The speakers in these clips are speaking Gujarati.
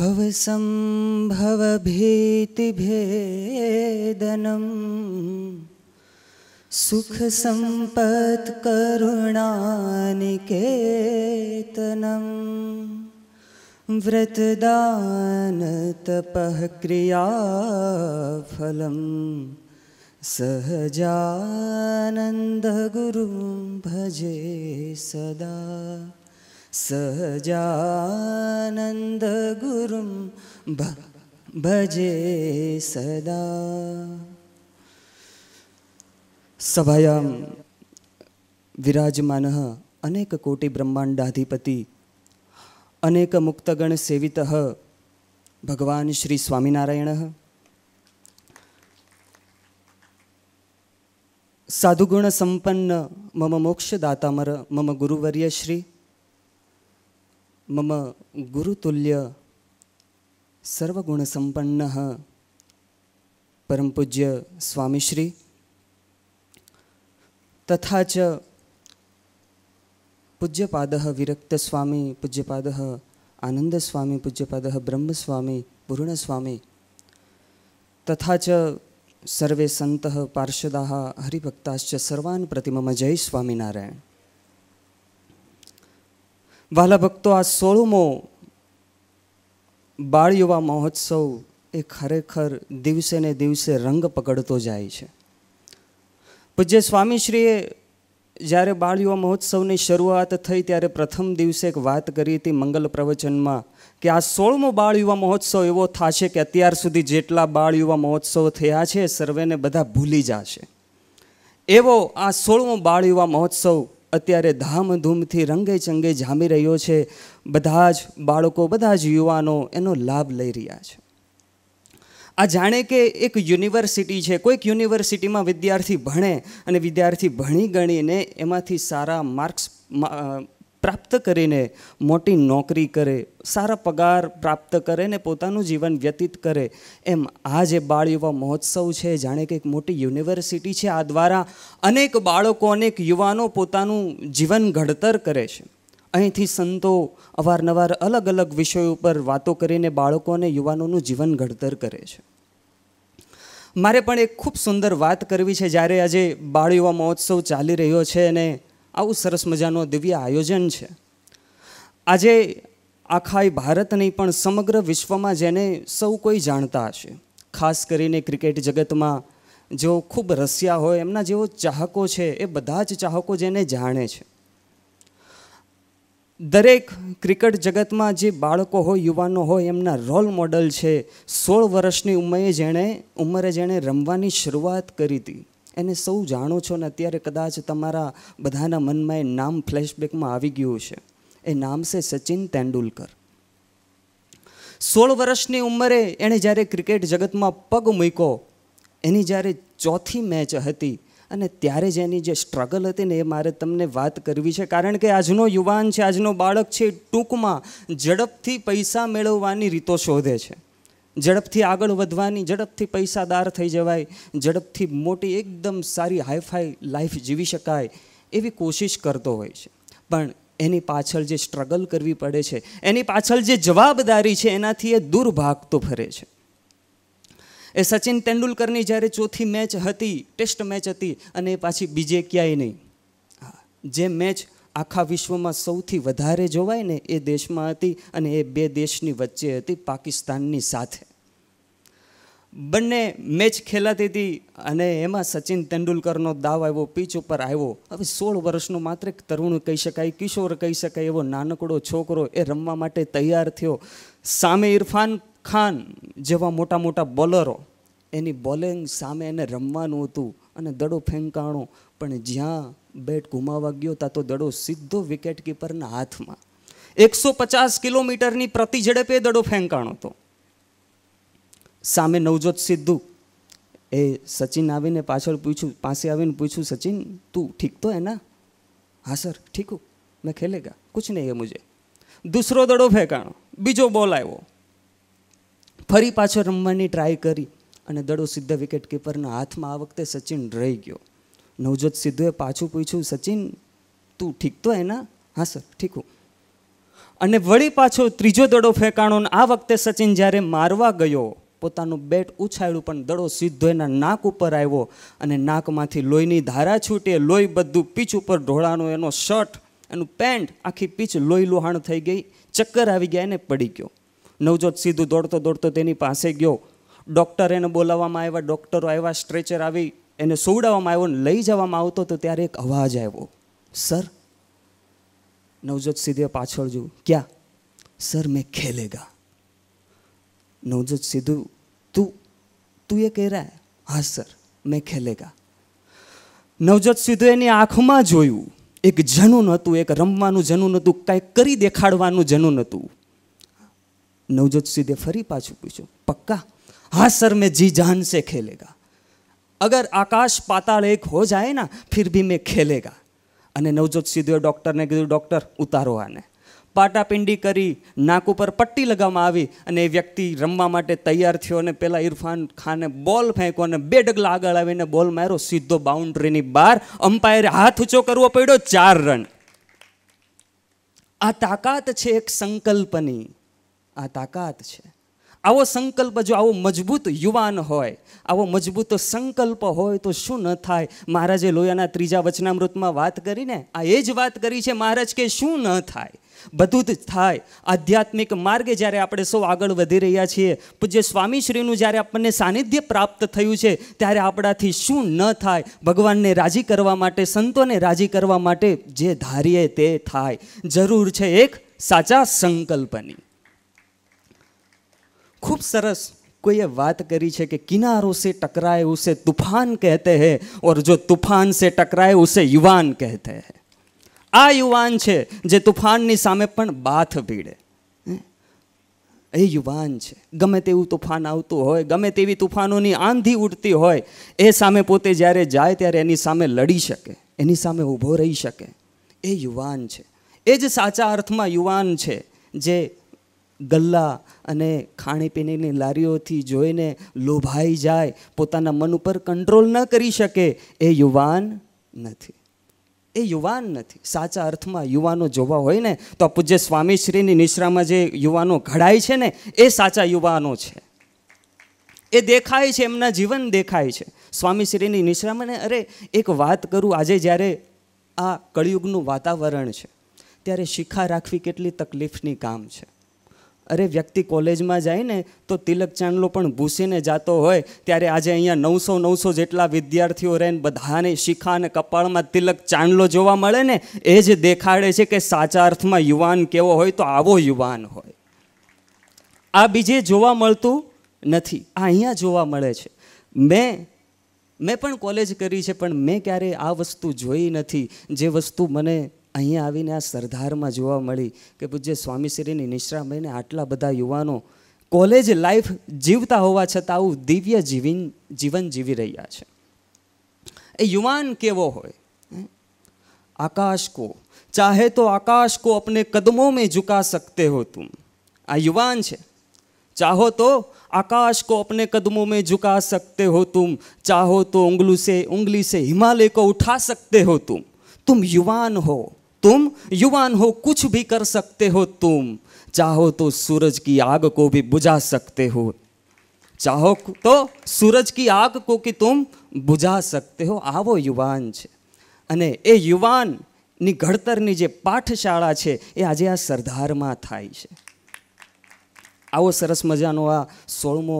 भवसम्भवभीतिभेदनं सुखसम्पत्करुणानिकेतनम् व्रतदानतपः क्रियाफलं सहजानन्दगुरुं भजे सदा सजानन्दगुरुं भजे सदा सभायां विराजमानः अनेककोटिब्रह्माण्डाधिपतिः अनेकमुक्तगणसेवितः भगवान् श्रीस्वामिनारायणः साधुगुणसम्पन्नं मम मोक्षदातामर मम गुरुवर्य श्री મમ ગુરુતુલ્ય સર્વગુણસંપન્ન પરમ પૂજ્ય સ્વામીશ્રી તથા ચ પૂજ્યપાદ વિરક્ત સ્વામી પૂજ્યપાદ આનંદ સ્વામી પૂજ્યપાદ બ્રહ્મસ્વામી પૂર્ણસ્વામી તથા ચ સર્વે સંત પાર્ષદા હરિભક્તાશ્ચ સર્વાન પ્રતિ મમ જય સ્વામિનારાયણ વાલા ભક્તો આ સોળમો બાળ યુવા મહોત્સવ એ ખરેખર દિવસે ને દિવસે રંગ પકડતો જાય છે પૂજ્ય સ્વામીશ્રીએ જ્યારે બાળ યુવા મહોત્સવની શરૂઆત થઈ ત્યારે પ્રથમ દિવસે એક વાત કરી હતી મંગલ પ્રવચનમાં કે આ સોળમો બાળ યુવા મહોત્સવ એવો થશે કે અત્યાર સુધી જેટલા બાળ યુવા મહોત્સવ થયા છે સર્વેને બધા ભૂલી જશે એવો આ સોળમો બાળ યુવા મહોત્સવ અત્યારે ધામધૂમથી રંગે ચંગે જામી રહ્યો છે બધા જ બાળકો બધા જ યુવાનો એનો લાભ લઈ રહ્યા છે આ જાણે કે એક યુનિવર્સિટી છે કોઈક યુનિવર્સિટીમાં વિદ્યાર્થી ભણે અને વિદ્યાર્થી ભણી ગણીને એમાંથી સારા માર્ક્સ પ્રાપ્ત કરીને મોટી નોકરી કરે સારા પગાર પ્રાપ્ત કરે ને પોતાનું જીવન વ્યતીત કરે એમ આ જે બાળ યુવા મહોત્સવ છે જાણે કે એક મોટી યુનિવર્સિટી છે આ દ્વારા અનેક બાળકો અનેક યુવાનો પોતાનું જીવન ઘડતર કરે છે અહીંથી સંતો અવારનવાર અલગ અલગ વિષયો ઉપર વાતો કરીને બાળકો અને યુવાનોનું જીવન ઘડતર કરે છે મારે પણ એક ખૂબ સુંદર વાત કરવી છે જ્યારે આજે બાળ યુવા મહોત્સવ ચાલી રહ્યો છે અને આવું સરસ મજાનો દિવ્ય આયોજન છે આજે આખા ભારત નહીં પણ સમગ્ર વિશ્વમાં જેને સૌ કોઈ જાણતા હશે ખાસ કરીને ક્રિકેટ જગતમાં જેઓ ખૂબ રસિયા હોય એમના જેઓ ચાહકો છે એ બધા જ ચાહકો જેને જાણે છે દરેક ક્રિકેટ જગતમાં જે બાળકો હોય યુવાનો હોય એમના રોલ મોડલ છે સોળ વર્ષની ઉંમરે જેણે ઉંમરે જેણે રમવાની શરૂઆત કરી હતી એને સૌ જાણો છો ને અત્યારે કદાચ તમારા બધાના મનમાં એ નામ ફ્લેશબેકમાં આવી ગયું છે એ નામ છે સચિન તેંડુલકર સોળ વર્ષની ઉંમરે એણે જ્યારે ક્રિકેટ જગતમાં પગ મૂક્યો એની જ્યારે ચોથી મેચ હતી અને ત્યારે જ એની જે સ્ટ્રગલ હતી ને એ મારે તમને વાત કરવી છે કારણ કે આજનો યુવાન છે આજનો બાળક છે ટૂંકમાં ઝડપથી પૈસા મેળવવાની રીતો શોધે છે ઝડપથી આગળ વધવાની ઝડપથી પૈસાદાર થઈ જવાય ઝડપથી મોટી એકદમ સારી હાઈફાઈ લાઈફ જીવી શકાય એવી કોશિશ કરતો હોય છે પણ એની પાછળ જે સ્ટ્રગલ કરવી પડે છે એની પાછળ જે જવાબદારી છે એનાથી એ દૂર ભાગતો ફરે છે એ સચિન તેંડુલકરની જ્યારે ચોથી મેચ હતી ટેસ્ટ મેચ હતી અને એ પાછી બીજે ક્યાંય નહીં જે મેચ આખા વિશ્વમાં સૌથી વધારે જોવાય ને એ દેશમાં હતી અને એ બે દેશની વચ્ચે હતી પાકિસ્તાનની સાથે બંને મેચ ખેલાતી હતી અને એમાં સચિન તેંડુલકરનો દાવ આવ્યો પીચ ઉપર આવ્યો હવે સોળ વર્ષનો માત્ર એક તરુણ કહી શકાય કિશોર કહી શકાય એવો નાનકડો છોકરો એ રમવા માટે તૈયાર થયો સામે ઇરફાન ખાન જેવા મોટા મોટા બોલરો એની બોલિંગ સામે એને રમવાનું હતું અને દડો ફેંકાણો પણ જ્યાં બેટ ગુમાવા ગયો તા તો દડો સીધો વિકેટ કીપરના હાથમાં એકસો પચાસ કિલોમીટરની પ્રતિ ઝડપે દડો ફેંકાણો હતો સામે નવજોત સિદ્ધુ એ સચિન આવીને પાછળ પૂછ્યું પાસે આવીને પૂછ્યું સચિન તું ઠીક તો એના હા સર ઠીકું મેં ખેલેગા કુછ નહીં એ મુજે દૂસરો દડો ફેંકાણો બીજો બોલ આવ્યો ફરી પાછો રમવાની ટ્રાય કરી અને દડો સીધા વિકેટ કીપરના હાથમાં આ વખતે સચિન રહી ગયો નવજોત સિદ્ધુએ પાછું પૂછ્યું સચિન તું ઠીક તો એના હા સર ઠીકું અને વળી પાછો ત્રીજો દડો ફેંકાણો આ વખતે સચિન જ્યારે મારવા ગયો પોતાનું બેટ ઉછાળ્યું પણ દડો સીધો એના નાક ઉપર આવ્યો અને નાકમાંથી લોહીની ધારા છૂટે લોહી બધું પીચ ઉપર ઢોળાનો એનો શર્ટ એનું પેન્ટ આખી પીચ લોહી લોહાણ થઈ ગઈ ચક્કર આવી ગયા એને પડી ગયો નવજોત સીધું દોડતો દોડતો તેની પાસે ગયો ડૉક્ટર એને બોલાવવામાં આવ્યા ડૉક્ટરો આવ્યા સ્ટ્રેચર આવી એને સોવડાવવામાં આવ્યો લઈ જવામાં આવતો તો ત્યારે એક અવાજ આવ્યો સર નવજોત સિદ્ધે પાછળ જોયું ક્યાં સર મેં ખેલેગા નવજોત સિદ્ધુ તું તું એ કહી રહ્યા હા સર મેં ખેલેગા નવજોત સિદ્ધુ એની આંખમાં જોયું એક જનુન હતું એક રમવાનું જનુન હતું કાંઈક કરી દેખાડવાનું જનુન હતું નવજોત સીધે ફરી પાછું પૂછ્યું પક્કા હા સર મેં જી જાન સે ખેલેગા અગર આકાશ पाताल एक हो जाए ना फिर भी मैं खेलेगा અને નવજોત સિદ્ધુએ ડૉક્ટરને કીધું ડૉક્ટર ઉતારો આને પાટાપિંડી કરી નાક ઉપર પટ્ટી લગાવવામાં આવી અને એ વ્યક્તિ રમવા માટે તૈયાર થયો અને પેલા ઇરફાન ખાને બોલ ફેંકો અને બે ડગલા આગળ આવીને બોલ માર્યો સીધો બાઉન્ડ્રીની બહાર અમ્પાયરે હાથ ઊંચો કરવો પડ્યો ચાર રન આ તાકાત છે એક સંકલ્પની આ તાકાત છે આવો સંકલ્પ જો આવો મજબૂત યુવાન હોય આવો મજબૂત સંકલ્પ હોય તો શું ન થાય મહારાજે લોયાના ત્રીજા વચનામૃતમાં વાત કરીને આ એ જ વાત કરી છે મહારાજ કે શું ન થાય બધું જ થાય આધ્યાત્મિક માર્ગે જ્યારે આપણે સૌ આગળ વધી રહ્યા છીએ પૂજ્ય સ્વામીશ્રીનું જ્યારે આપણને સાનિધ્ય પ્રાપ્ત થયું છે ત્યારે આપણાથી શું ન થાય ભગવાનને રાજી કરવા માટે સંતોને રાજી કરવા માટે જે ધારીએ તે થાય જરૂર છે એક સાચા સંકલ્પની ખૂબ સરસ કોઈએ વાત કરી છે કે કિનારો સે ટકરાએ ઉસે તુફાન કહેતે હૈ ઓર જો તુફાન સે ટકરાએ ઉસે યુવાન કહેતે હે આ યુવાન છે જે તુફાનની સામે પણ બાથ ભીડે એ યુવાન છે ગમે તેવું તુફાન આવતું હોય ગમે તેવી તુફાનોની આંધી ઉડતી હોય એ સામે પોતે જ્યારે જાય ત્યારે એની સામે લડી શકે એની સામે ઊભો રહી શકે એ યુવાન છે એ જ સાચા અર્થમાં યુવાન છે જે ગલ્લા અને ખાણીપીણીની લારીઓથી જોઈને લોભાઈ જાય પોતાના મન ઉપર કંટ્રોલ ન કરી શકે એ યુવાન નથી એ યુવાન નથી સાચા અર્થમાં યુવાનો જોવા હોય ને તો પૂજ્ય સ્વામીશ્રીની નિશ્રામાં જે યુવાનો ઘડાય છે ને એ સાચા યુવાનો છે એ દેખાય છે એમના જીવન દેખાય છે સ્વામીશ્રીની નિશ્રામાં ને અરે એક વાત કરું આજે જ્યારે આ કળિયુગનું વાતાવરણ છે ત્યારે શિખા રાખવી કેટલી તકલીફની કામ છે અરે વ્યક્તિ કોલેજમાં જાય ને તો તિલક ચાંદલો પણ ભૂસીને જતો હોય ત્યારે આજે અહીંયા નવસો નવસો જેટલા વિદ્યાર્થીઓ રહીને બધાને શિખા અને કપાળમાં તિલક ચાંદલો જોવા મળે ને એ જ દેખાડે છે કે સાચા અર્થમાં યુવાન કેવો હોય તો આવો યુવાન હોય આ બીજે જોવા મળતું નથી આ અહીંયા જોવા મળે છે મેં મેં પણ કોલેજ કરી છે પણ મેં ક્યારેય આ વસ્તુ જોઈ નથી જે વસ્તુ મને અહીંયા આવીને આ સરદારમાં જોવા મળી કે પૂજ્ય સ્વામીશ્રીની નિશ્રામભાઈને આટલા બધા યુવાનો કોલેજ લાઈફ જીવતા હોવા છતાં આવું દિવ્ય જીવીન જીવન જીવી રહ્યા છે એ યુવાન કેવો હોય આકાશ કો ચાહે તો આકાશ કો અપને કદમો મેં ઝુકા સકતે હો તુમ આ યુવાન છે ચાહો તો આકાશ કો अपने કદમો મેં ઝુકા सकते હો तुम ચાહો તો उंगलू સે उंगली સે હિમાલય કો ઉઠા सकते હો तुम तुम યુવાન હો तुम युवान हो कुछ भी कर सकते हो तुम चाहो तो सूरज की आग को भी बुझा सकते हो ચાહો તો સૂરજ કી આગ કો કે તુમ બુઝા સકતે હો આવો યુવાન છે અને એ યુવાનની ઘડતરની જે પાઠશાળા છે એ આજે આ સરદારમાં થાય છે આવો સરસ મજાનો આ સોળમો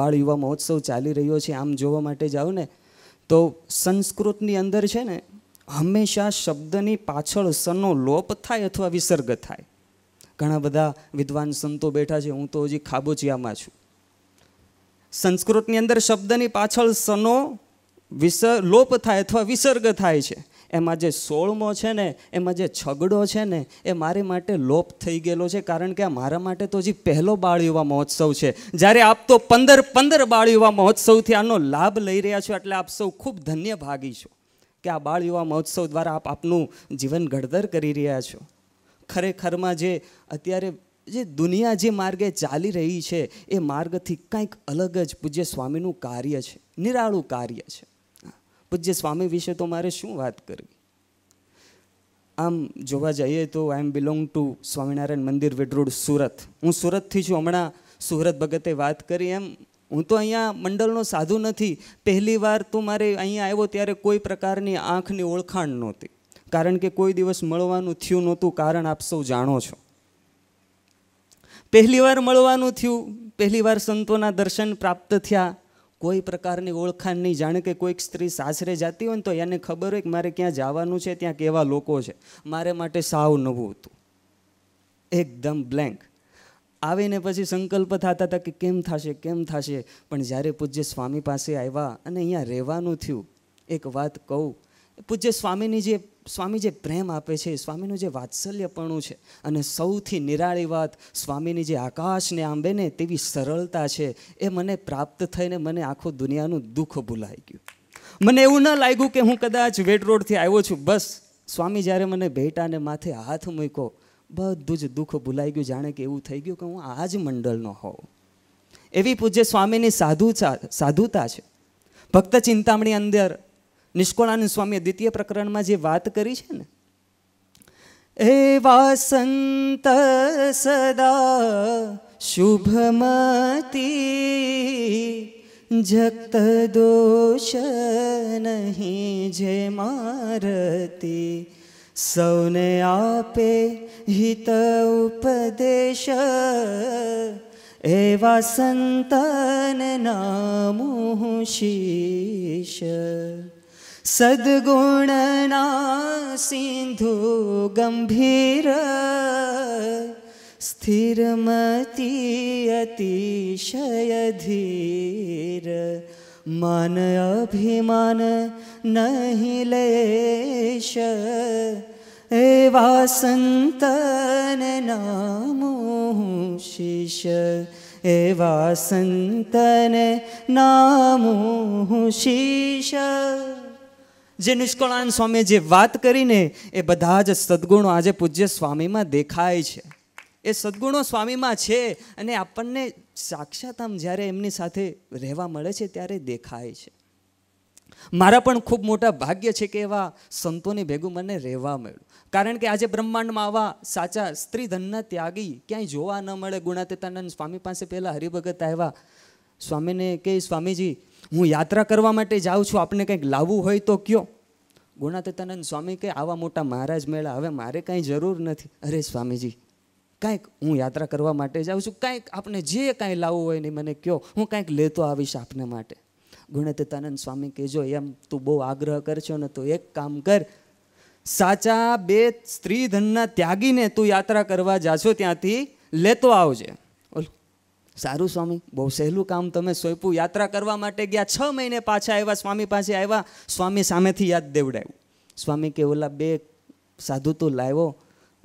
બાળ યુવા મહોત્સવ ચાલી રહ્યો છે આમ જોવા માટે જાઓ ને તો સંસ્કૃતની અંદર છે ને હંમેશા શબ્દની પાછળ સનો લોપ થાય અથવા વિસર્ગ થાય ઘણા બધા વિદ્વાન સંતો બેઠા છે હું તો હજી ખાબોચિયામાં છું સંસ્કૃતની અંદર શબ્દની પાછળ સનો વિસ લોપ થાય અથવા વિસર્ગ થાય છે એમાં જે સોળમો છે ને એમાં જે છગડો છે ને એ મારે માટે લોપ થઈ ગયેલો છે કારણ કે આ મારા માટે તો હજી પહેલો બાળ યુવા મહોત્સવ છે જ્યારે આપ તો પંદર પંદર બાળ યુવા મહોત્સવથી આનો લાભ લઈ રહ્યા છો એટલે આપ સૌ ખૂબ ધન્ય ભાગી છો કે આ બાળ યુવા મહોત્સવ દ્વારા આપ આપનું જીવન ઘડતર કરી રહ્યા છો ખરેખરમાં જે અત્યારે જે દુનિયા જે માર્ગે ચાલી રહી છે એ માર્ગથી કંઈક અલગ જ પૂજ્ય સ્વામીનું કાર્ય છે નિરાળું કાર્ય છે પૂજ્ય સ્વામી વિશે તો મારે શું વાત કરવી આમ જોવા જઈએ તો I M belong to Swaminarayan Mandir વિડરોડ સુરત હું સુરતથી છું હમણાં સુરત ભગતે વાત કરી એમ હું તો અહીંયા મંડળનો સાધુ નથી પહેલી વાર તો મારે અહીંયા આવ્યો ત્યારે કોઈ પ્રકારની આંખની ઓળખાણ નહોતી કારણ કે કોઈ દિવસ મળવાનું થયું નહોતું કારણ આપ સૌ જાણો છો પહેલી વાર મળવાનું થયું પહેલી વાર સંતોના દર્શન પ્રાપ્ત થયા કોઈ પ્રકારની ઓળખાણ નહીં જાણે કે કોઈક સ્ત્રી સાસરે જાતી હોય ને તો એને ખબર હોય કે મારે ક્યાં જવાનું છે ત્યાં કેવા લોકો છે મારે માટે સાવ નવું હતું એકદમ બ્લેન્ક આવીને પછી સંકલ્પ થતા હતા કે કેમ થશે કેમ થશે પણ જ્યારે પૂજ્ય સ્વામી પાસે આવ્યા અને અહીંયા રહેવાનું થયું એક વાત કહું પૂજ્ય સ્વામીની જે સ્વામી જે પ્રેમ આપે છે સ્વામીનું જે વાત્સલ્યપણું છે અને સૌથી નિરાળી વાત સ્વામીની જે આકાશને આંબે ને તેવી સરળતા છે એ મને પ્રાપ્ત થઈને મને આખું દુનિયાનું દુઃખ ભૂલાઈ ગયું મને એવું ન લાગ્યું કે હું કદાચ વેટ રોડથી આવ્યો છું બસ સ્વામી જ્યારે મને ભેટાને માથે હાથ મૂક્યો બધું જ દુઃખ ભૂલાઈ ગયું જાણે કે એવું થઈ ગયું કે હું આ જ મંડળનો હોઉં એવી પૂજ્ય સ્વામીની સાધુ સાધુતા છે ભક્ત ચિંતામણી અંદર નિષ્કોળાનંદ સ્વામીએ દ્વિતીય પ્રકરણમાં જે વાત કરી છે ને એ વાસંત સદા શુભમતી જગત દોષ નહીં જે મારતી સૌને આપે हित उपदेश एवा सन्तानोषिश सद्गुणना सिन्धु गम्भीर स्थिरमति अतिशय धीर मान अभिमान नहि लेश એવા સંતન નામો હું શિષ એવા સંતન નામો હું શિષ્ય જે નિષ્કળાન સ્વામી જે વાત કરીને એ બધા જ સદગુણો આજે પૂજ્ય સ્વામીમાં દેખાય છે એ સદગુણો સ્વામીમાં છે અને આપણને સાક્ષાત આમ જ્યારે એમની સાથે રહેવા મળે છે ત્યારે દેખાય છે મારા પણ ખૂબ મોટા ભાગ્ય છે કે એવા સંતોની ભેગું મને રહેવા મળ્યું કારણ કે આજે બ્રહ્માંડમાં આવા સાચા સ્ત્રી ધનના ત્યાગી ક્યાંય જોવા ન મળે ગુણાતીતાનંદ સ્વામી પાસે પહેલાં હરિભગત આવ્યા સ્વામીને કે સ્વામીજી હું યાત્રા કરવા માટે જાઉં છું આપને કંઈક લાવવું હોય તો કયો ગુણાતીતાનંદ સ્વામી કે આવા મોટા મહારાજ મેળા હવે મારે કાંઈ જરૂર નથી અરે સ્વામીજી કાંઈક હું યાત્રા કરવા માટે જાઉં છું કાંઈક આપને જે કાંઈ લાવવું હોય ને મને કહો હું કાંઈક લેતો આવીશ આપને માટે ગુણતિતાનંદ સ્વામી કહેજો એમ તું બહુ આગ્રહ કરશો ને તો એક કામ કર સાચા બે સ્ત્રી ધનના ત્યાગીને તું યાત્રા કરવા જાશો ત્યાંથી લેતો આવજે સારું સ્વામી બહુ સહેલું કામ તમે સોંપ્યું યાત્રા કરવા માટે ગયા છ મહિને પાછા આવ્યા સ્વામી પાસે આવ્યા સ્વામી સામેથી યાદ દેવડાવ્યું સ્વામી કે ઓલા બે સાધુ તો લાવ્યો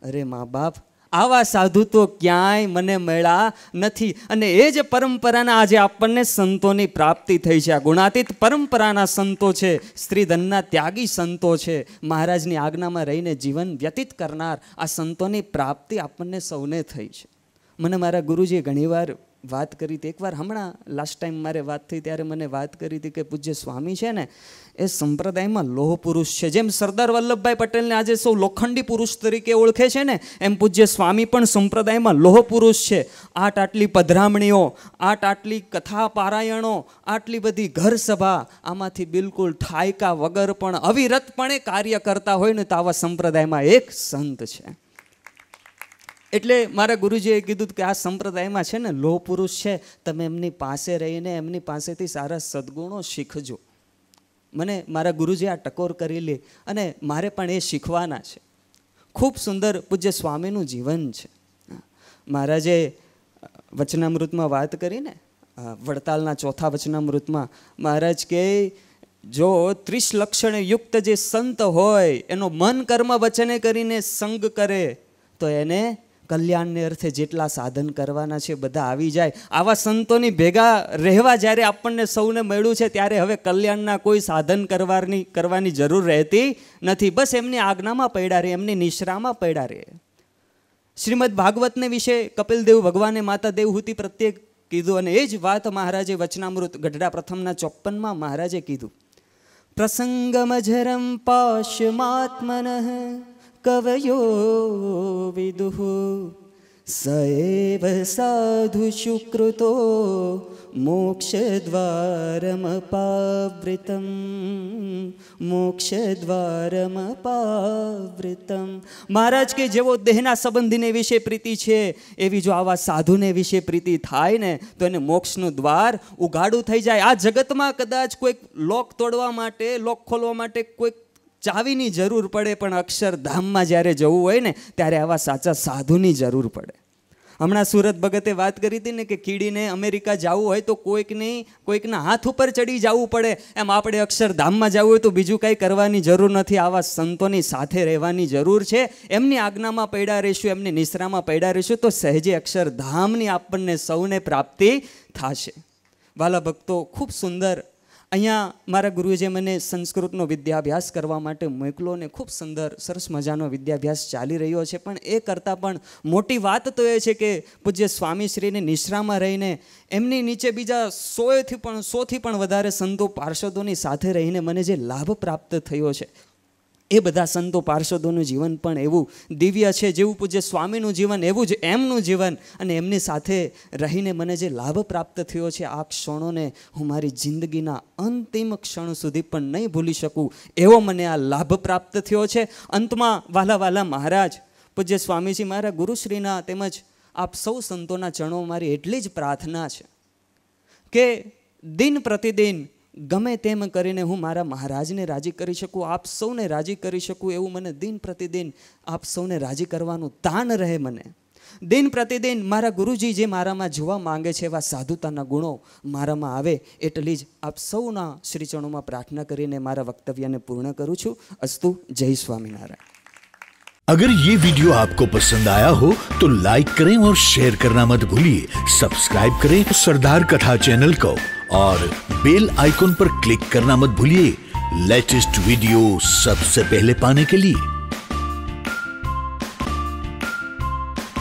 અરે મા બાપ આવા સાધુ તો ક્યાંય મને મળ્યા નથી અને એ જ પરંપરાના આજે આપણને સંતોની પ્રાપ્તિ થઈ છે આ ગુણાતીત પરંપરાના સંતો છે સ્ત્રીધનના ત્યાગી સંતો છે મહારાજની આજ્ઞામાં રહીને જીવન વ્યતીત કરનાર આ સંતોની પ્રાપ્તિ આપણને સૌને થઈ છે મને મારા ગુરુજીએ ઘણીવાર વાત કરી હતી એકવાર હમણાં લાસ્ટ ટાઈમ મારે વાત થઈ ત્યારે મને વાત કરી હતી કે પૂજ્ય સ્વામી છે ને એ સંપ્રદાયમાં લોહ પુરુષ છે જેમ સરદાર વલ્લભભાઈ પટેલને આજે સૌ લોખંડી પુરુષ તરીકે ઓળખે છે ને એમ પૂજ્ય સ્વામી પણ સંપ્રદાયમાં લોહ પુરુષ છે આટ આટલી પધરામણીઓ આટ આટલી કથા પારાયણો આટલી બધી ઘર સભા આમાંથી બિલકુલ ઠાયકા વગર પણ અવિરતપણે કાર્ય કરતા હોય ને તો આવા સંપ્રદાયમાં એક સંત છે એટલે મારા ગુરુજીએ કીધું કે આ સંપ્રદાયમાં છે ને લોહ પુરુષ છે તમે એમની પાસે રહીને એમની પાસેથી સારા સદગુણો શીખજો મને મારા ગુરુજી આ ટકોર કરી લે અને મારે પણ એ શીખવાના છે ખૂબ સુંદર પૂજ્ય સ્વામીનું જીવન છે મહારાજે વચનામૃતમાં વાત કરીને વડતાલના ચોથા વચનામૃતમાં મહારાજ કે જો ત્રીસ લક્ષણ યુક્ત જે સંત હોય એનો મન કર્મ વચને કરીને સંગ કરે તો એને કલ્યાણને અર્થે જેટલા સાધન કરવાના છે બધા આવી જાય આવા સંતોની ભેગા રહેવા જ્યારે આપણને સૌને મળ્યું છે ત્યારે હવે કલ્યાણના કોઈ સાધન કરવાની કરવાની જરૂર રહેતી નથી બસ એમની આજ્ઞામાં પડ્યા રહે એમની નિશ્રામાં પડ્યા રહે શ્રીમદ ભાગવતને વિશે કપિલ દેવ ભગવાને માતા દેવહૂતિ પ્રત્યે કીધું અને એ જ વાત મહારાજે વચનામૃત ગઢડા પ્રથમના ચોપ્પનમાં મહારાજે કીધું પ્રસંગમજરમ પાશમાત્મન કવયો સાધુ શુકૃતો મોક્ષ કૃતો મોક્ષ મોક્ષદ્વારમપાવૃતમ મહારાજ કે જેવો દેહના સંબંધીને વિશે પ્રીતિ છે એવી જો આવા સાધુને વિશે પ્રીતિ થાય ને તો એને મોક્ષનું દ્વાર ઉગાડું થઈ જાય આ જગતમાં કદાચ કોઈક લોક તોડવા માટે લોક ખોલવા માટે કોઈક ચાવીની જરૂર પડે પણ અક્ષરધામમાં જ્યારે જવું હોય ને ત્યારે આવા સાચા સાધુની જરૂર પડે હમણાં સુરત ભગતે વાત કરી હતી ને કે કીડીને અમેરિકા જવું હોય તો કોઈકને કોઈકના હાથ ઉપર ચડી જવું પડે એમ આપણે અક્ષરધામમાં જવું હોય તો બીજું કાંઈ કરવાની જરૂર નથી આવા સંતોની સાથે રહેવાની જરૂર છે એમની આજ્ઞામાં પડ્યા રહીશું એમની નિશ્રામાં પડ્યા રહીશું તો સહેજે અક્ષરધામની આપણને સૌને પ્રાપ્તિ થશે વાલા ભક્તો ખૂબ સુંદર અહીંયા મારા ગુરુએ જે મને સંસ્કૃતનો વિદ્યાભ્યાસ કરવા માટે મોકલો ને ખૂબ સુંદર સરસ મજાનો વિદ્યાભ્યાસ ચાલી રહ્યો છે પણ એ કરતાં પણ મોટી વાત તો એ છે કે પૂજ્ય સ્વામીશ્રીને નિશ્રામાં રહીને એમની નીચે બીજા સોએથી પણ સોથી પણ વધારે સંતો પાર્ષદોની સાથે રહીને મને જે લાભ પ્રાપ્ત થયો છે એ બધા સંતો પાર્ષદોનું જીવન પણ એવું દિવ્ય છે જેવું પૂજ્ય સ્વામીનું જીવન એવું જ એમનું જીવન અને એમની સાથે રહીને મને જે લાભ પ્રાપ્ત થયો છે આ ક્ષણોને હું મારી જિંદગીના અંતિમ ક્ષણ સુધી પણ નહીં ભૂલી શકું એવો મને આ લાભ પ્રાપ્ત થયો છે અંતમાં વાલા વાલા મહારાજ પૂજ્ય સ્વામીજી મારા ગુરુશ્રીના તેમજ આપ સૌ સંતોના ચરણો મારી એટલી જ પ્રાર્થના છે કે દિન પ્રતિદિન ગમે તેમ કરીને હું મારા મહારાજને રાજી કરી શકું આપ સૌને રાજી કરી શકું એવું મને દિન પ્રતિદિન આપ સૌને રાજી કરવાનું તાન રહે મને દિન પ્રતિદિન મારા ગુરુજી જે મારામાં જોવા માંગે છે એવા સાધુતાના ગુણો મારામાં આવે એટલી જ આપ સૌના શ્રીચરણોમાં પ્રાર્થના કરીને મારા વક્તવ્યને પૂર્ણ કરું છું અસ્તુ જય સ્વામિનારાયણ अगर ये वीडियो आपको पसंद आया हो तो लाइक करें और शेयर करना मत भूलिए सब्सक्राइब करें सरदार कथा चैनल को और बेल आइकॉन पर क्लिक करना मत भूलिए लेटेस्ट वीडियो सबसे पहले पाने के लिए